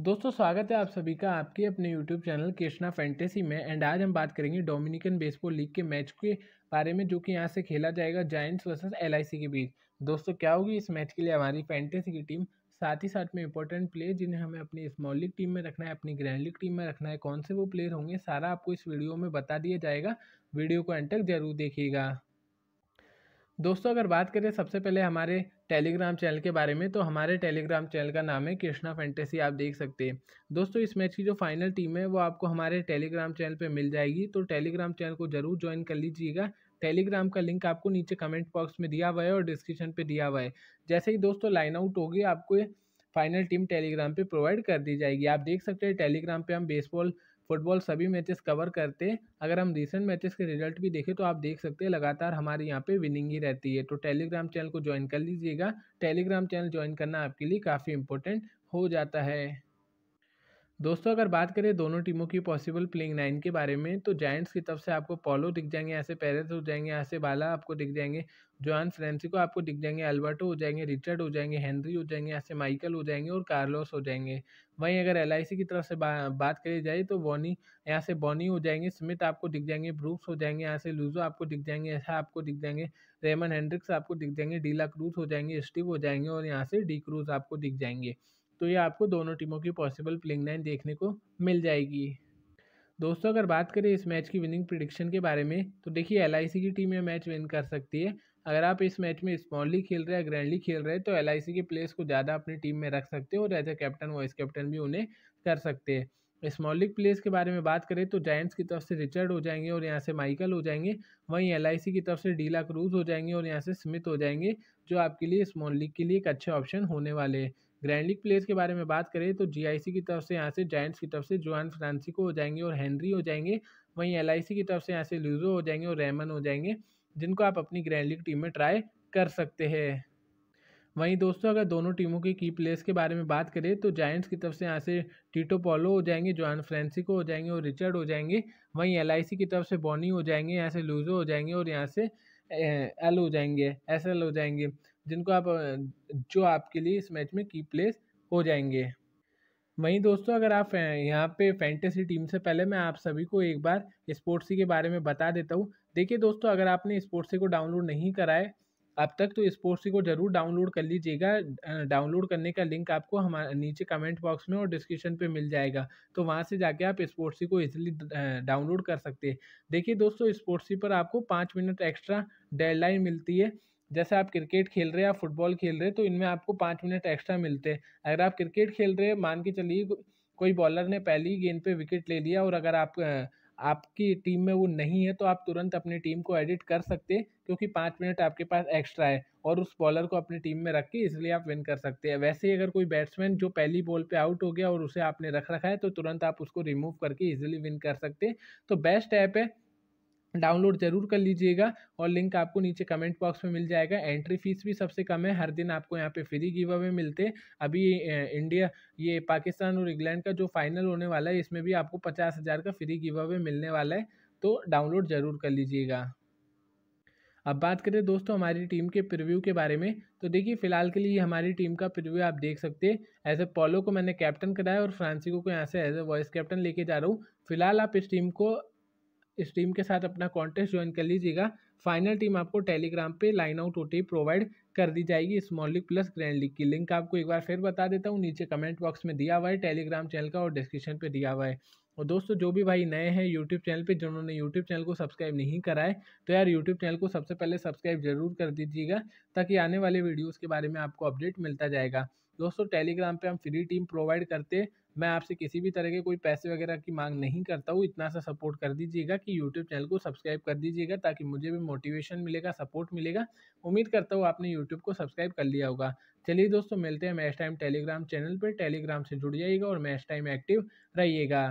दोस्तों स्वागत है आप सभी का आपके अपने YouTube चैनल कृष्णा फैंटेसी में एंड आज हम बात करेंगे डोमिनिकन बेसबॉल लीग के मैच के बारे में जो कि यहाँ से खेला जाएगा जाइंट्स वर्सेस एलआईसी के बीच दोस्तों क्या होगी इस मैच के लिए हमारी फैंटेसी की टीम साथ ही साथ में इंपॉर्टेंट प्लेयर जिन्हें हमें अपनी स्मॉल लीग टीम में रखना है अपनी ग्रैंड लीग टीम में रखना है कौन से वो प्लेयर होंगे सारा आपको इस वीडियो में बता दिया जाएगा वीडियो को एंड तक जरूर देखिएगा दोस्तों अगर बात करें सबसे पहले हमारे टेलीग्राम चैनल के बारे में तो हमारे टेलीग्राम चैनल का नाम है कृष्णा फैंटेसी आप देख सकते हैं दोस्तों इस मैच की जो फाइनल टीम है वो आपको हमारे टेलीग्राम चैनल पे मिल जाएगी तो टेलीग्राम चैनल को ज़रूर ज्वाइन कर लीजिएगा टेलीग्राम का लिंक आपको नीचे कमेंट बॉक्स में दिया हुआ है और डिस्क्रिप्शन पर दिया हुआ है जैसे ही दोस्तों लाइन आउट होगी आपको फाइनल टीम टेलीग्राम पर प्रोवाइड कर दी जाएगी आप देख सकते हैं टेलीग्राम पर हम बेसबॉल फुटबॉल सभी मैचेस कवर करते अगर हम रिसेंट मैचेस के रिजल्ट भी देखें तो आप देख सकते हैं लगातार हमारे यहाँ पे विनिंग ही रहती है तो टेलीग्राम चैनल को ज्वाइन कर लीजिएगा टेलीग्राम चैनल ज्वाइन करना आपके लिए काफ़ी इंपॉर्टेंट हो जाता है दोस्तों अगर बात करें दोनों टीमों की पॉसिबल प्लेइंग नाइन के बारे में तो जायंट्स की तरफ से आपको पोलो दिख जाएंगे यहाँ से पेरेस हो जाएंगे यहाँ से बाला आपको दिख जाएंगे जोहान फ्रेंसिको आपको दिख जाएंगे अल्बर्टो हो जाएंगे रिचर्ड हो जाएंगे हेनरी हो जाएंगे यहाँ से माइकल हो जाएंगे और कार्लोस हो जाएंगे वहीं अगर एल की तरफ से बा, बात करी जाए तो बॉनी यहाँ से बॉनी हो जाएंगे स्मिथ आपको दिख जाएंगे ब्रूक्स हो जाएंगे यहाँ से लूजो आपको दिख जाएंगे ऐसा आपको दिख जाएंगे रेमन हेंड्रिक्स आपको दिख जाएंगे डीला क्रूज हो जाएंगे स्टीव हो जाएंगे और यहाँ से डी क्रूज आपको दिख जाएंगे तो ये आपको दोनों टीमों की पॉसिबल प्लेइंग लाइन देखने को मिल जाएगी दोस्तों अगर बात करें इस मैच की विनिंग प्रिडिक्शन के बारे में तो देखिए एल की टीम यह मैच विन कर सकती है अगर आप इस मैच में स्मॉलली खेल रहे हैं ग्रैंडली खेल रहे हैं तो एल के प्लेयर्स को ज़्यादा अपनी टीम में रख सकते हो और as a captain vice captain भी उन्हें कर सकते हैं स्मॉल लीग प्लेयर्स के बारे में बात करें तो जायंट्स की तरफ से रिचर्ड हो जाएंगे और यहाँ से माइकल हो जाएंगे वहीं एल की तरफ से डीला क्रूज हो जाएंगे और यहाँ से स्मिथ हो जाएंगे जो आपके लिए स्मॉल लीग के लिए एक अच्छे ऑप्शन होने वाले हैं ग्रैंडलिक प्लेयर्स के बारे में बात करें तो जीआईसी की तरफ से यहाँ से जैंट्स की तरफ से जोआन फ्रांसिको हो जाएंगे और हेनरी हो जाएंगे वहीं एल की तरफ से यहाँ से लूजो हो जाएंगे और रेमन हो जाएंगे जिनको आप अपनी ग्रैंड लीग टीम में ट्राई कर सकते हैं वहीं दोस्तों अगर दोनों टीमों के की प्लेयर्स के बारे में बात करें तो जायंट्स की तरफ से यहाँ से टीटो पोलो हो जाएंगे जॉन फ्रेंसिको हो जाएंगे और रिचर्ड हो जाएंगे वहीं एल की तरफ से बॉनी हो जाएंगे यहाँ से लूजो हो जाएंगे और यहाँ से एल हो जाएंगे एस एल हो जाएंगे जिनको आप जो आपके लिए इस मैच में की प्लेस हो जाएंगे वहीं दोस्तों अगर आप यहाँ पे फैंटेसी टीम से पहले मैं आप सभी को एक बार स्पोर्ट्सी के बारे में बता देता हूँ देखिए दोस्तों अगर आपने स्पोर्ट्सी को डाउनलोड नहीं कराए अब तक तो इस को ज़रूर डाउनलोड कर लीजिएगा डाउनलोड करने का लिंक आपको हमारे नीचे कमेंट बॉक्स में और डिस्क्रिप्शन पे मिल जाएगा तो वहाँ से जाके आप इस को इजिली डाउनलोड कर सकते हैं देखिए दोस्तों इस पर आपको पाँच मिनट एक्स्ट्रा डेडलाइन मिलती है जैसे आप क्रिकेट खेल रहे हैं या फुटबॉल खेल रहे हैं तो इनमें आपको पाँच मिनट एक्स्ट्रा मिलते हैं अगर आप क्रिकेट खेल रहे हैं मान के चलिए कोई बॉलर ने पहली गेंद पर विकेट ले लिया और अगर आप आपकी टीम में वो नहीं है तो आप तुरंत अपनी टीम को एडिट कर सकते क्योंकि पाँच मिनट आपके पास एक्स्ट्रा है और उस बॉलर को अपनी टीम में रख के इसलिए आप विन कर सकते हैं वैसे ही अगर कोई बैट्समैन जो पहली बॉल पे आउट हो गया और उसे आपने रख रखा है तो तुरंत आप उसको रिमूव करके इजिली विन कर सकते हैं तो बेस्ट ऐप है डाउनलोड ज़रूर कर लीजिएगा और लिंक आपको नीचे कमेंट बॉक्स में मिल जाएगा एंट्री फीस भी सबसे कम है हर दिन आपको यहाँ पे फ्री गिव अवे मिलते अभी इंडिया ये पाकिस्तान और इंग्लैंड का जो फाइनल होने वाला है इसमें भी आपको पचास हज़ार का फ्री गिव अवे मिलने वाला है तो डाउनलोड ज़रूर कर लीजिएगा अब बात करें दोस्तों हमारी टीम के प्रिव्यू के बारे में तो देखिए फिलहाल के लिए हमारी टीम का प्रिव्यू आप देख सकते हैं एज ए पोलो को मैंने कैप्टन कराया और फ्रांसिको को यहाँ से एज ए वॉइस कैप्टन लेके जा रहा हूँ फिलहाल आप इस टीम को इस टीम के साथ अपना कॉन्टेस्ट ज्वाइन कर लीजिएगा फाइनल टीम आपको टेलीग्राम पे लाइन आउट ओ प्रोवाइड कर दी जाएगी small league plus grand league की लिंक आपको एक बार फिर बता देता हूँ नीचे कमेंट बॉक्स में दिया हुआ है टेलीग्राम चैनल का और डिस्क्रिप्शन पे दिया हुआ है और दोस्तों जो भी भाई नए हैं यूट्यूब चैनल पे जिन्होंने यूट्यूब चैनल को सब्सक्राइब नहीं करा है तो यार यूट्यूब चैनल को सबसे पहले सब्सक्राइब जरूर कर दीजिएगा ताकि आने वाले वीडियोज़ के बारे में आपको अपडेट मिलता जाएगा दोस्तों टेलीग्राम पर हम फ्री टीम प्रोवाइड करते मैं आपसे किसी भी तरह के कोई पैसे वगैरह की मांग नहीं करता हूँ इतना सा सपोर्ट कर दीजिएगा कि यूट्यूब चैनल को सब्सक्राइब कर दीजिएगा ताकि मुझे भी मोटिवेशन मिलेगा सपोर्ट मिलेगा उम्मीद करता हूँ आपने यूट्यूब को सब्सक्राइब कर लिया होगा चलिए दोस्तों मिलते हैं मैच टाइम टेलीग्राम चैनल पर टेलीग्राम से जुड़ जाइएगा और मैच टाइम एक्टिव रहिएगा